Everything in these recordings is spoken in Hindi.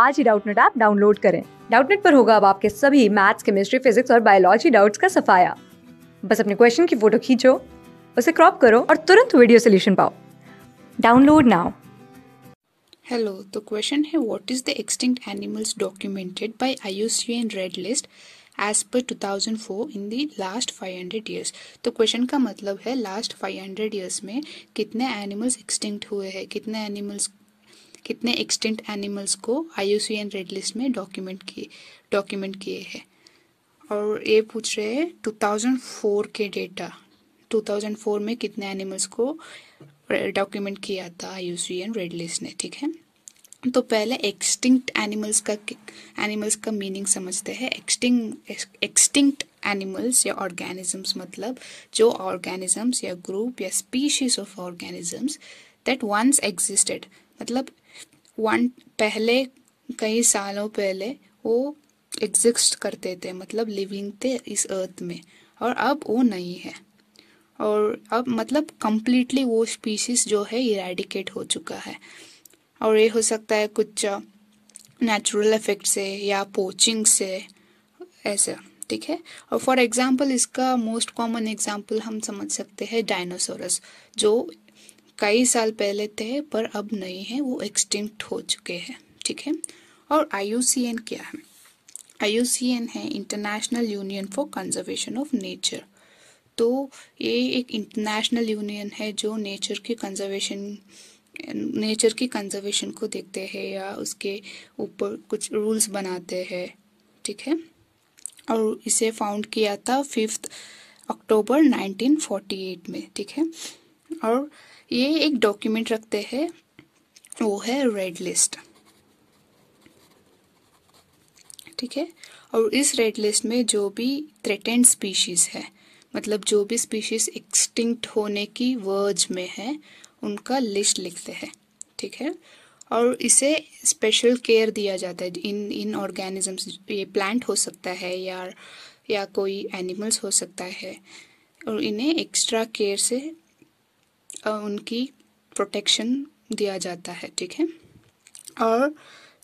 आज ही डाउटनेट ऐप डाउनलोड करें डाउटनेट पर होगा अब आपके सभी मैथ्स केमिस्ट्री फिजिक्स और बायोलॉजी डाउट्स का सफाया बस अपने क्वेश्चन की फोटो खींचो उसे क्रॉप करो और तुरंत वीडियो सोल्यूशन पाओ download now hello the question है what is the extinct animals documented by IUCN red list as per 2004 in the last 500 years तो क्वेश्चन का मतलब है लास्ट 500 ईयर्स में कितने एनिमल्स एक्सटिंक्ट हुए हैं कितने एनिमल्स कितने एक्सटेंट एनिमल्स को आई रेड लिस्ट में डॉक्यूमेंट किए डॉक्यूमेंट किए हैं और ये पूछ रहे हैं 2004 के डेटा 2004 में कितने एनिमल्स को डॉक्यूमेंट किया था आई रेड लिस्ट ने ठीक है तो पहले एक्सटिंक्ट एनिमल्स का एनिमल्स का मीनिंग समझते हैं एक्सटिंग एक्सटिंक्ट एनिमल्स या ऑर्गेनिजम्स मतलब जो ऑर्गेनिजम्स या ग्रुप या species of organisms that once existed मतलब वन पहले कई सालों पहले वो एग्जिस्ट करते थे मतलब लिविंग थे इस अर्थ में और अब वो नहीं है और अब मतलब कम्प्लीटली वो स्पीशीज जो है इरेडिकेट हो चुका है और ये हो सकता है कुछ नेचुरल इफेक्ट से या पोचिंग से ऐसे ठीक है और फॉर एग्जांपल इसका मोस्ट कॉमन एग्जांपल हम समझ सकते हैं डायनासोरस जो कई साल पहले थे पर अब नहीं है वो एक्सटिंक्ट हो चुके हैं ठीक है और आई क्या है आई है International Union for Conservation of Nature तो ये एक इंटरनेशनल यूनियन है जो नेचर की कंजर्वेशन नेचर की कंजर्वेशन को देखते हैं या उसके ऊपर कुछ रूल्स बनाते हैं ठीक है और इसे फाउंड किया था फिफ्थ अक्टूबर 1948 में ठीक है और ये एक डॉक्यूमेंट रखते हैं वो है रेड लिस्ट ठीक है और इस रेड लिस्ट में जो भी थ्रेटेंड स्पीशीज है मतलब जो भी स्पीशीज एक्सटिंक्ट होने की वर्ज में है उनका लिस्ट लिखते हैं ठीक है और इसे स्पेशल केयर दिया जाता है इन इन ऑर्गेनिजम्स ये प्लांट हो सकता है या या कोई एनिमल्स हो सकता है और इन्हें एक्स्ट्रा केयर से उनकी प्रोटेक्शन दिया जाता है ठीक है और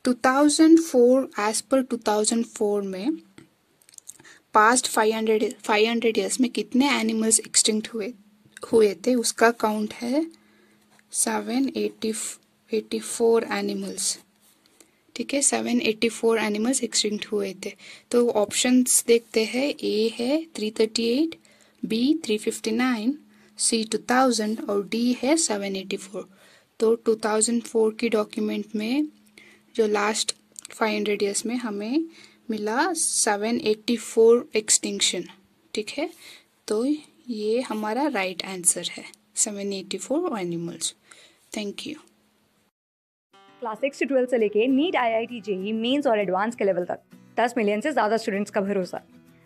2004 एज पर 2004 में पास्ट 500 500 ईयर्स में कितने एनिमल्स एक्सटिंक्ट हुए हुए थे उसका काउंट है seven eighty eighty four animals ठीक है seven eighty four animals extinct हुए थे तो ऑप्शंस देखते हैं ए है three thirty eight B three fifty nine C 2000 और डी है 784 तो 2004 की डॉक्यूमेंट में जो लास्ट 500 ईयर्स में हमें मिला 784 एक्सटिंक्शन ठीक है तो ये हमारा राइट right आंसर है 784 animals thank you class six से ट्वेल्थ से लेके NEET I I T JEE mains और एडवांस के लेवल तक दस मिलियन से ज़्यादा स्टूडेंट्स का भरोसा